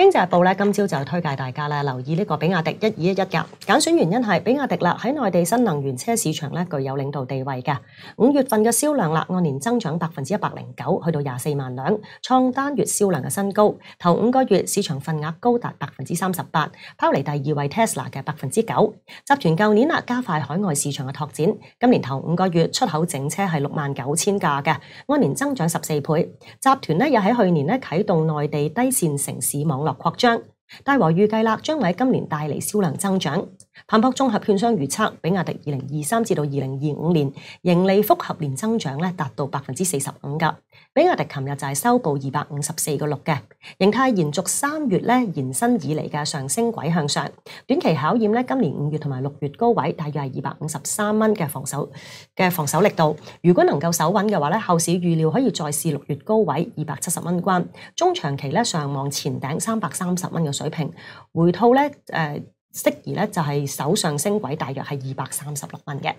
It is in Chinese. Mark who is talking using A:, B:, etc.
A: 经济日报咧，今朝就推介大家咧，留意呢个比亚迪一二一一价拣选原因系比亚迪啦，喺内地新能源车市场咧具有领导地位嘅。五月份嘅销量啦，按年增长百分之一百零九，去到廿四万辆，创单月销量嘅新高。头五个月市场份额高达百分之三十八，抛离第二位 Tesla 嘅百分之九。集团旧年啦，加快海外市场嘅拓展，今年头五个月出口整车系六万九千架嘅，按年增长十四倍。集团咧又喺去年咧启动内地低线城市网。擴張，大和預計啦將喺今年帶嚟銷量增長。彭博綜合券商預測，比亚迪二零二三至到二零二五年盈利複合年增長咧達到百分之四十五噶。比亚迪琴日就係收報二百五十四个六嘅，型態延續三月咧延伸以嚟嘅上升軌向上，短期考驗咧今年五月同埋六月高位大约系二百五十三蚊嘅防守嘅防守力度。如果能夠守穩嘅話咧，後市預料可以再試六月高位二百七十蚊關，中長期咧上望前頂三百三十蚊嘅水平，回吐咧呃适宜咧就系手上升轨，大约系二百三十六蚊嘅。